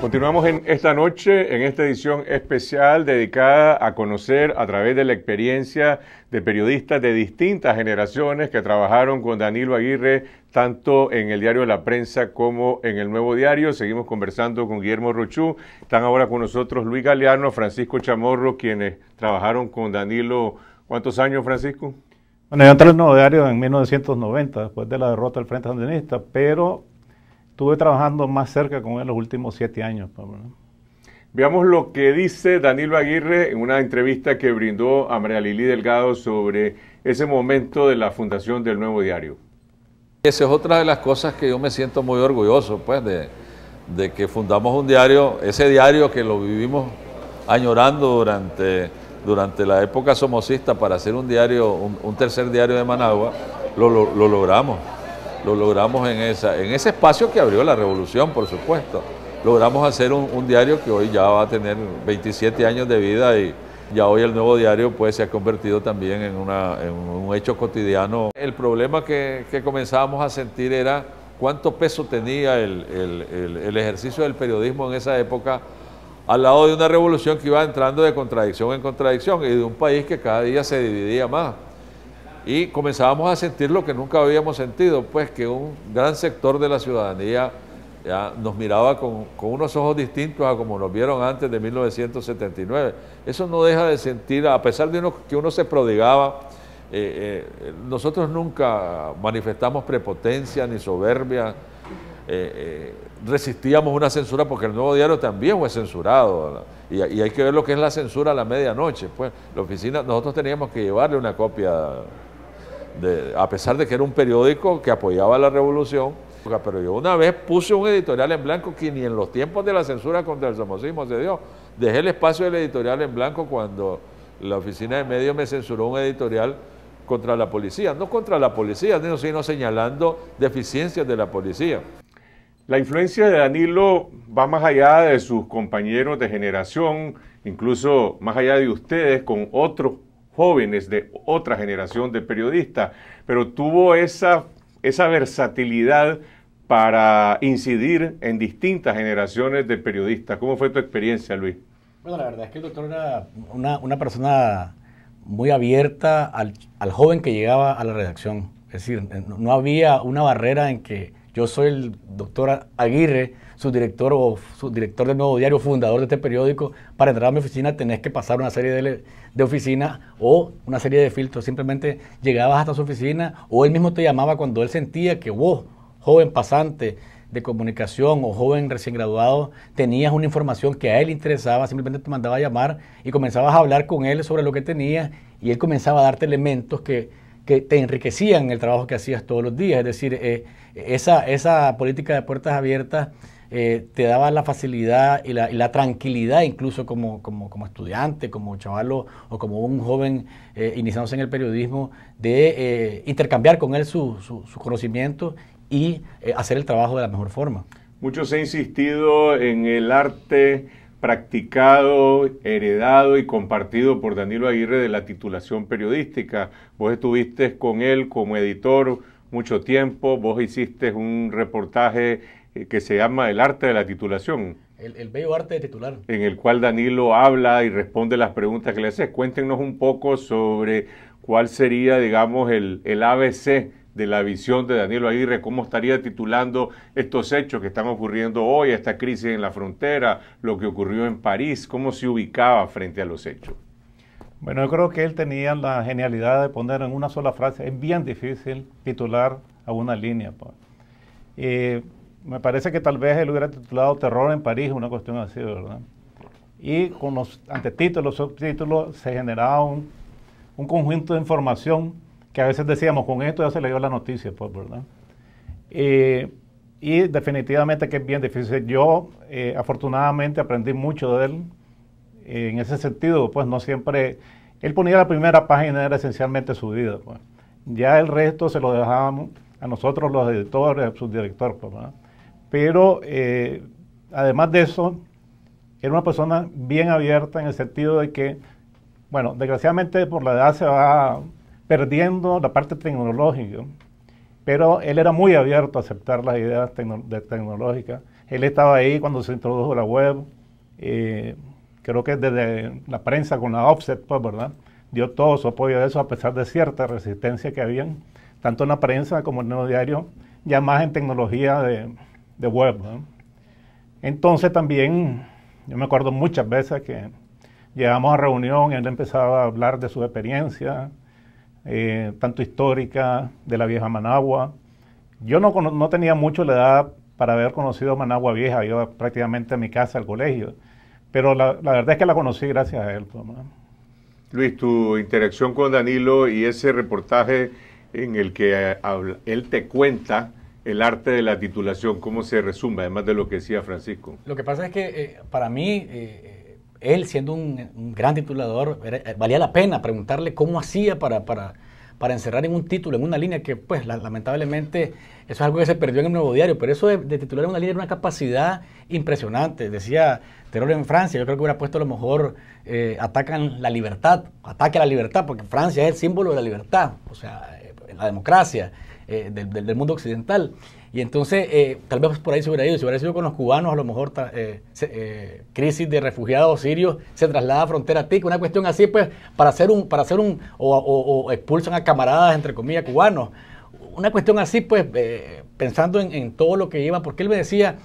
Continuamos en esta noche, en esta edición especial dedicada a conocer a través de la experiencia de periodistas de distintas generaciones que trabajaron con Danilo Aguirre tanto en el diario de La Prensa como en el Nuevo Diario. Seguimos conversando con Guillermo Rochú. Están ahora con nosotros Luis Galeano, Francisco Chamorro, quienes trabajaron con Danilo. ¿Cuántos años, Francisco? Bueno, yo entré el Nuevo Diario en 1990, después de la derrota del Frente Sandinista, pero estuve trabajando más cerca con él los últimos siete años. Pues, Veamos lo que dice Danilo Aguirre en una entrevista que brindó a María Lili Delgado sobre ese momento de la fundación del Nuevo Diario. Esa es otra de las cosas que yo me siento muy orgulloso, pues, de, que fundamos un diario, ese diario que lo vivimos añorando durante, durante la época somocista para hacer un diario, un, tercer diario de Managua, lo, lo logramos lo logramos en, esa, en ese espacio que abrió la revolución, por supuesto. Logramos hacer un, diario que hoy ya va a tener 27 años de vida y ya hoy el nuevo diario pues, se ha convertido también en, un hecho cotidiano. El problema que, que, comenzábamos a sentir era cuánto peso tenía el ejercicio del periodismo en esa época al lado de una revolución que iba entrando de contradicción en contradicción y de un país que cada día se dividía más y comenzábamos a sentir lo que nunca habíamos sentido, pues que un gran sector de la ciudadanía nos miraba con, unos ojos distintos a como nos vieron antes de 1979. Eso no deja de sentir, a pesar de uno, que uno se prodigaba, eh, eh, nosotros nunca manifestamos prepotencia ni soberbia, eh, resistíamos una censura porque el nuevo diario también fue censurado. Y, y, hay que ver lo que es la censura a la medianoche. Pues la oficina, nosotros teníamos que llevarle una copia a pesar de que era un periódico que apoyaba la revolución, pero yo una vez puse un editorial en blanco que ni en los tiempos de la censura contra el somocismo se dio. Dejé el espacio del editorial en blanco cuando la oficina de medios me censuró un editorial contra la policía, no contra la policía, sino señalando deficiencias de la policía. La influencia de Danilo va más allá de sus compañeros de generación, incluso más allá de ustedes, con otros jóvenes de otra generación de periodistas, pero tuvo esa, esa versatilidad para incidir en distintas generaciones de periodistas. ¿Cómo fue tu experiencia, Luis? Bueno, la verdad es que el doctor era una, persona muy abierta al, al, joven que llegaba a la redacción. Es decir, no había una barrera en que yo soy el doctor Aguirre, director o director del Nuevo Diario, fundador de este periódico, para entrar a mi oficina tenés que pasar una serie de, oficinas o una serie de filtros. Simplemente llegabas hasta su oficina o él mismo te llamaba cuando él sentía que vos, joven pasante, de comunicación o joven recién graduado, tenías una información que a él interesaba, simplemente te mandaba a llamar y comenzabas a hablar con él sobre lo que tenías y él comenzaba a darte elementos que, te enriquecían el trabajo que hacías todos los días. Es decir, eh, esa, esa política de puertas abiertas eh, te daba la facilidad y la, tranquilidad incluso como, como, estudiante, como chavalo o como un joven eh, iniciándose en el periodismo, de eh, intercambiar con él sus su, conocimientos y hacer el trabajo de la mejor forma. Muchos se insistido en el arte practicado, heredado y compartido por Danilo Aguirre de la titulación periodística. Vos estuviste con él como editor mucho tiempo, vos hiciste un reportaje eh, que se llama El arte de la titulación. El, bello arte de titular. En el cual Danilo habla y responde las preguntas que le haces. Cuéntenos un poco sobre cuál sería, digamos, el, el ABC de la visión de Danilo Aguirre, cómo estaría titulando estos hechos que están ocurriendo hoy, esta crisis en la frontera, lo que ocurrió en París, cómo se ubicaba frente a los hechos. Bueno, yo creo que él tenía la genialidad de poner en una sola frase, es bien difícil titular a una línea. Pues. Eh, me parece que tal vez él hubiera titulado Terror en París, una cuestión así, ¿verdad? Y con los antetítulos, subtítulos, se generaba un, conjunto de información que a veces decíamos, con esto ya se le dio la noticia, pues, ¿verdad? Eh, y definitivamente que es bien difícil. Yo, eh, afortunadamente, aprendí mucho de él eh, en ese sentido, pues no siempre. Él ponía la primera página, era esencialmente su vida, pues. Ya el resto se lo dejábamos a nosotros, los editores, a su director, pues, ¿verdad? Pero eh, además de eso, era una persona bien abierta en el sentido de que, bueno, desgraciadamente por la edad se va perdiendo la parte tecnológica, pero él era muy abierto a aceptar las ideas tecnológicas. Él estaba ahí cuando se introdujo la web, eh, creo que desde la prensa con la offset, pues, ¿verdad? Dio todo su apoyo a eso a pesar de cierta resistencia que habían, tanto en la prensa como en los diarios, ya más en tecnología de, de web. Entonces también, yo me acuerdo muchas veces que llegamos a reunión y él empezaba a hablar de su experiencia, eh, tanto histórica, de la vieja Managua. Yo no, no tenía mucho la edad para haber conocido Managua Vieja, yo prácticamente a mi casa, al colegio, pero la, la verdad es que la conocí gracias a él. Pues, Luis, tu interacción con Danilo y ese reportaje en el que eh, él te cuenta el arte de la titulación, cómo se resume, además de lo que decía Francisco. Lo que pasa es que eh, para mí, eh, eh, él siendo un, gran titulador, valía la pena preguntarle cómo hacía para, para, para, encerrar en un título, en una línea que, pues, lamentablemente, eso es algo que se perdió en el nuevo diario, pero eso de, de titular en una línea era una capacidad impresionante. Decía terror en Francia, yo creo que hubiera puesto a lo mejor atacan la libertad, ataque a la libertad, porque Francia es el símbolo de la libertad, o sea, la democracia. Eh, del, mundo occidental. Y entonces, eh, tal vez por ahí se hubiera ido, si hubiera sido con los cubanos, a lo mejor eh, crisis de refugiados sirios, se traslada a frontera tic, una cuestión así, pues, para hacer un, para hacer un, o, expulsan a camaradas, entre comillas, cubanos. Una cuestión así, pues, pensando en, todo lo que iba, porque él me decía,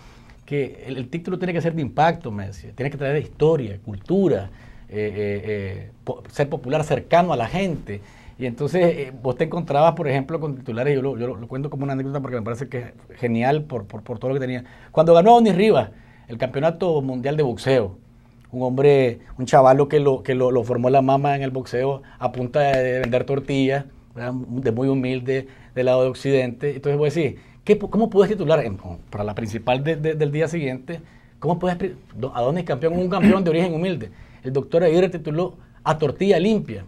que el, título tiene que ser de impacto, me decía. Tiene que traer historia, cultura, ser popular cercano a la gente. Y entonces eh, vos te encontrabas, por ejemplo, con titulares, yo lo, cuento como una anécdota porque me parece que es genial por, todo lo que tenía. Cuando ganó Oni Rivas el campeonato mundial de boxeo, un hombre, un chavalo que lo, que lo, formó la mamá en el boxeo a punta de vender tortillas, de muy humilde del lado de Occidente. Entonces vos decís, ¿cómo puedes titular para la principal del día siguiente? ¿Cómo puedes, es campeón, un campeón de origen humilde? El doctor Aguirre tituló a tortilla limpia.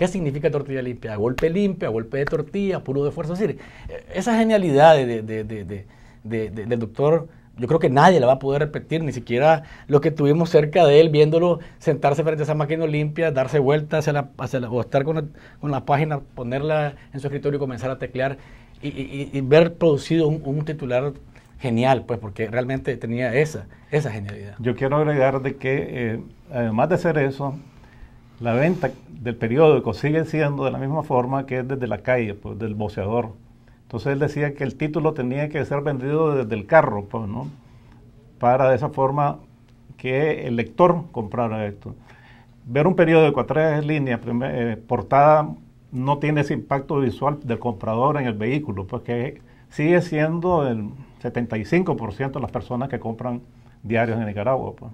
¿Qué significa tortilla limpia? golpe limpia, golpe de tortilla, puro de fuerza. Es decir, e-, esa genialidad del doctor, yo creo que nadie la va a poder repetir, ni siquiera lo que tuvimos cerca de él, viéndolo sentarse frente a esa máquina limpia, darse vuelta hacia la, o estar con la, página, ponerla en su escritorio y comenzar a teclear y, ver producido un, titular genial, pues porque realmente tenía esa, esa genialidad. Yo quiero agregar de que, eh, además de ser eso, la venta del periódico sigue siendo de la misma forma que es desde la calle, pues del boceador. Entonces él decía que el título tenía que ser vendido desde el carro, pues, ¿no? Para de esa forma que el lector comprara esto. Ver un periódico a tres líneas, eh, portada, no tiene ese impacto visual del comprador en el vehículo, porque pues, sigue siendo el 75% de las personas que compran diarios en Nicaragua. Pues.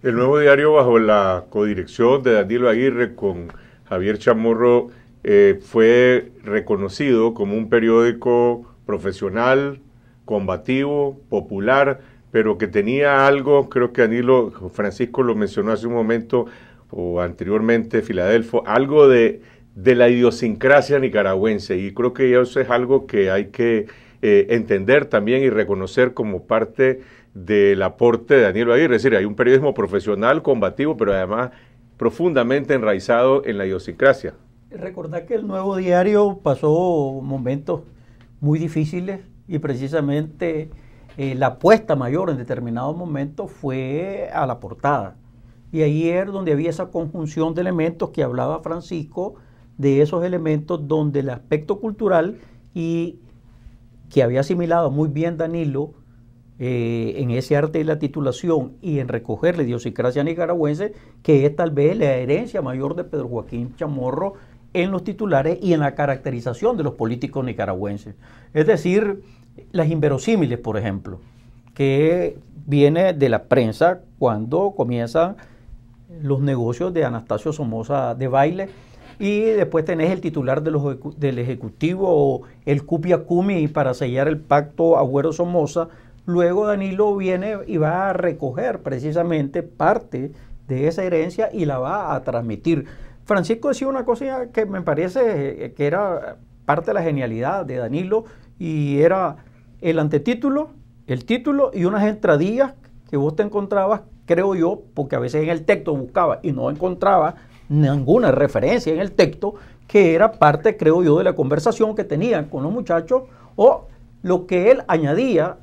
El nuevo diario bajo la codirección de Danilo Aguirre con Javier Chamorro eh, fue reconocido como un periódico profesional, combativo, popular, pero que tenía algo, creo que Danilo Francisco lo mencionó hace un momento o anteriormente, Filadelfo, algo de, de la idiosincrasia nicaragüense. Y creo que eso es algo que hay que eh, entender también y reconocer como parte del aporte de Daniel Aguirre. Es decir, hay un periodismo profesional, combativo, pero además profundamente enraizado en la idiosincrasia. Recordar que el nuevo diario pasó momentos muy difíciles y precisamente eh, la apuesta mayor en determinado momento fue a la portada. Y ahí donde había esa conjunción de elementos que hablaba Francisco, de esos elementos donde el aspecto cultural y que había asimilado muy bien Danilo, eh, en ese arte de la titulación y en recoger la idiosincrasia nicaragüense, que es tal vez la herencia mayor de Pedro Joaquín Chamorro en los titulares y en la caracterización de los políticos nicaragüenses. Es decir, las inverosímiles, por ejemplo, que viene de la prensa cuando comienzan los negocios de Anastasio Somoza de baile y después tenés el titular del Ejecutivo, el Cupia Cumi, para sellar el pacto Agüero Somoza, Luego Danilo viene y va a recoger precisamente parte de esa herencia y la va a transmitir. Francisco decía una cosa que me parece que era parte de la genialidad de Danilo y era el antetítulo, el título y unas entradillas que vos te encontrabas, creo yo, porque a veces en el texto buscaba y no encontraba ninguna referencia en el texto, que era parte, creo yo, de la conversación que tenían con los muchachos o lo que él añadía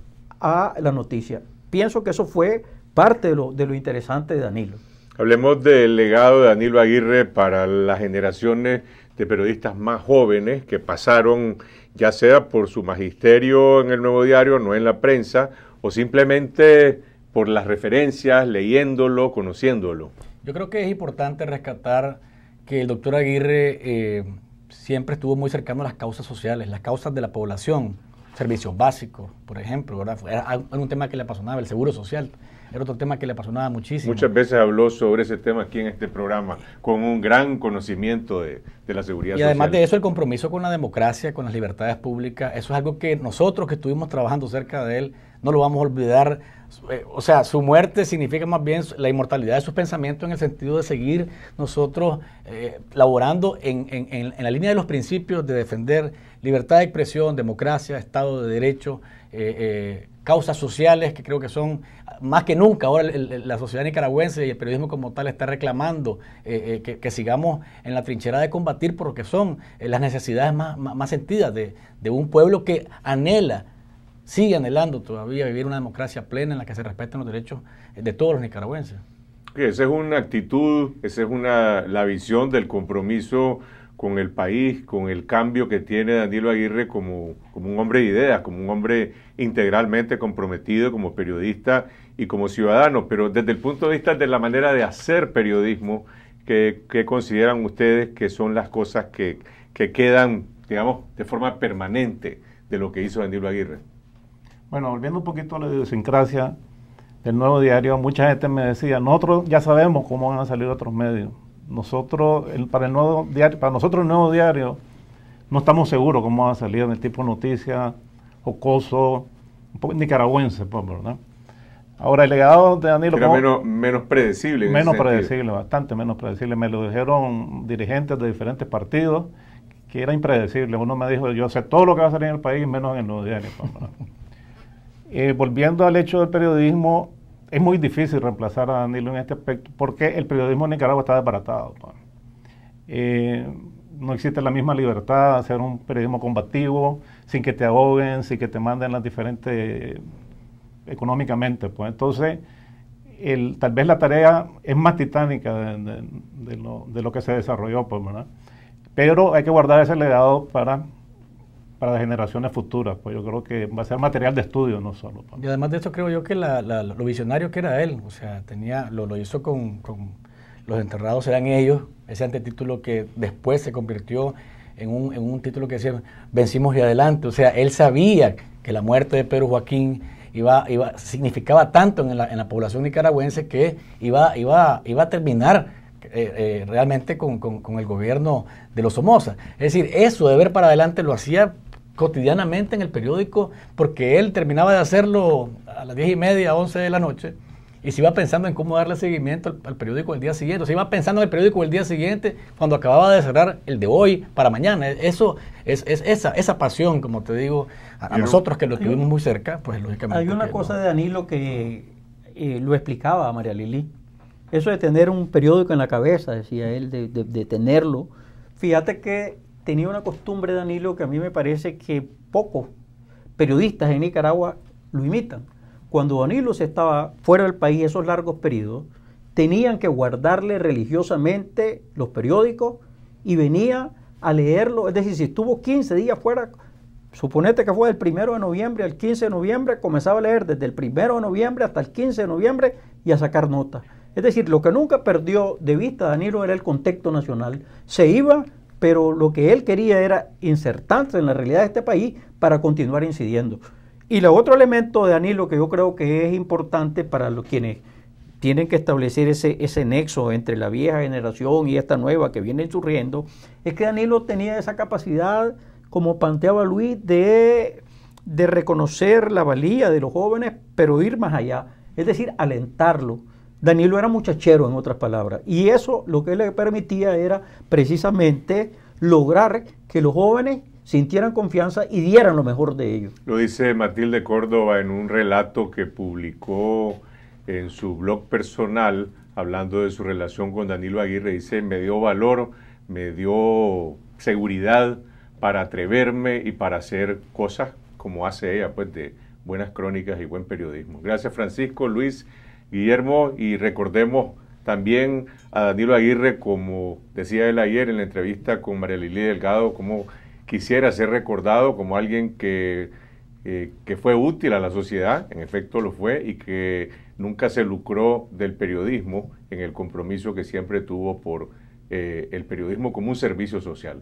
a la noticia. Pienso que eso fue parte de lo, interesante de Danilo. Hablemos del legado de Danilo Aguirre para las generaciones de periodistas más jóvenes que pasaron ya sea por su magisterio en el Nuevo Diario, no en la prensa, o simplemente por las referencias, leyéndolo, conociéndolo. Yo creo que es importante rescatar que el doctor Aguirre eh, siempre estuvo muy cercano a las causas sociales, las causas de la población servicios básicos, por ejemplo, ¿verdad? Era, un tema que le apasionaba, el seguro social era otro tema que le apasionaba muchísimo. Muchas veces habló sobre ese tema aquí en este programa, con un gran conocimiento de, la seguridad. Y además de eso, el compromiso con la democracia, con las libertades públicas, eso es algo que nosotros que estuvimos trabajando cerca de él, no lo vamos a olvidar. Eh, o sea, su muerte significa más bien la inmortalidad de sus pensamientos en el sentido de seguir nosotros eh, laborando en, en la línea de los principios de defender libertad de expresión, democracia, Estado de Derecho eh, eh, causas sociales que creo que son más que nunca ahora la sociedad nicaragüense y el periodismo como tal está reclamando eh, que, sigamos en la trinchera de combatir por lo que son las necesidades más, sentidas de, un pueblo que anhela, sigue anhelando todavía vivir una democracia plena en la que se respeten los derechos de todos los nicaragüenses. esa es una actitud, esa es una, la visión del compromiso con el país, con el cambio que tiene Danilo Aguirre como, un hombre de ideas, como un hombre integralmente comprometido como periodista y como ciudadano, pero desde el punto de vista de la manera de hacer periodismo, ¿qué, consideran ustedes que son las cosas que, que quedan, digamos, de forma permanente de lo que hizo Danilo Aguirre? Bueno, volviendo un poquito a la idiosincrasia del nuevo diario, mucha gente me decía, nosotros ya sabemos cómo van a salir otros medios nosotros, para, el nuevo diario, para nosotros el nuevo diario, no estamos seguros cómo va a salir en el tipo de noticias, jocoso, un poco nicaragüense, pues, Ahora, el legado de Danilo... Era menos, predecible. menos predecible, bastante menos predecible. Me lo dijeron dirigentes de diferentes partidos, que era impredecible. Uno me dijo, yo sé todo lo que va a salir en el país, menos en el nuevo diario. Pues, eh, volviendo al hecho del periodismo, es muy difícil reemplazar a Danilo en este aspecto porque el periodismo en Nicaragua está desbaratado. Eh, no existe la misma libertad de hacer un periodismo combativo sin que te ahoguen, sin que te manden las diferentes económicamente. Pues. Entonces, tal vez la tarea es más titánica de, lo, que se desarrolló, pues, pero hay que guardar ese legado para para las generaciones futuras. Pues yo creo que va a ser material de estudio, no solo. Pues. Y además de eso, creo yo que lo visionario que era él, o sea, tenía lo, hizo con, los enterrados eran ellos, ese antetítulo que después se convirtió en un, en un título que decía vencimos y adelante. O sea, él sabía que la muerte de Pedro Joaquín iba, significaba tanto en la, en la población nicaragüense que iba, iba, iba a terminar eh, eh, realmente con, con, el gobierno de los Somoza. Es decir, eso de ver para adelante lo hacía cotidianamente en el periódico, porque él terminaba de hacerlo a las diez y media, once de la noche, y se iba pensando en cómo darle seguimiento al, periódico el día siguiente, se iba pensando en el periódico el día siguiente, cuando acababa de cerrar el de hoy para mañana. Eso es, es esa, esa pasión, como te digo, a, nosotros que lo tuvimos muy cerca, pues lógicamente. Hay una cosa de Danilo que eh, lo explicaba a María Lili. Eso de tener un periódico en la cabeza, decía él, de tenerlo. Fíjate que tenía una costumbre, Danilo, que a mí me parece que pocos periodistas en Nicaragua lo imitan. Cuando Danilo se estaba fuera del país esos largos periodos, tenían que guardarle religiosamente los periódicos y venía a leerlos. Es decir, si estuvo 15 días fuera, suponete que fue del 1 de noviembre al 15 de noviembre, comenzaba a leer desde el 1 de noviembre hasta el 15 de noviembre y a sacar notas. Es decir, lo que nunca perdió de vista Danilo era el contexto nacional. Se iba pero lo que él quería era insertarse en la realidad de este país para continuar incidiendo. Y el otro elemento, de Danilo, que yo creo que es importante para los quienes tienen que establecer ese, nexo entre la vieja generación y esta nueva que viene surgiendo, es que Danilo tenía esa capacidad, como planteaba Luis, de, de reconocer la valía de los jóvenes, pero ir más allá, es decir, alentarlo Danilo era muchachero, en otras palabras, y eso lo que le permitía era precisamente lograr que los jóvenes sintieran confianza y dieran lo mejor de ellos. Lo dice Matilde Córdoba en un relato que publicó en su blog personal, hablando de su relación con Danilo Aguirre, dice, me dio valor, me dio seguridad para atreverme y para hacer cosas como hace ella, pues de buenas crónicas y buen periodismo. Gracias Francisco, Luis. Guillermo, y recordemos también a Danilo Aguirre, como decía él ayer en la entrevista con María Lili Delgado, como quisiera ser recordado como alguien que, eh, que fue útil a la sociedad, en efecto lo fue, y que nunca se lucró del periodismo en el compromiso que siempre tuvo por eh, el periodismo como un servicio social.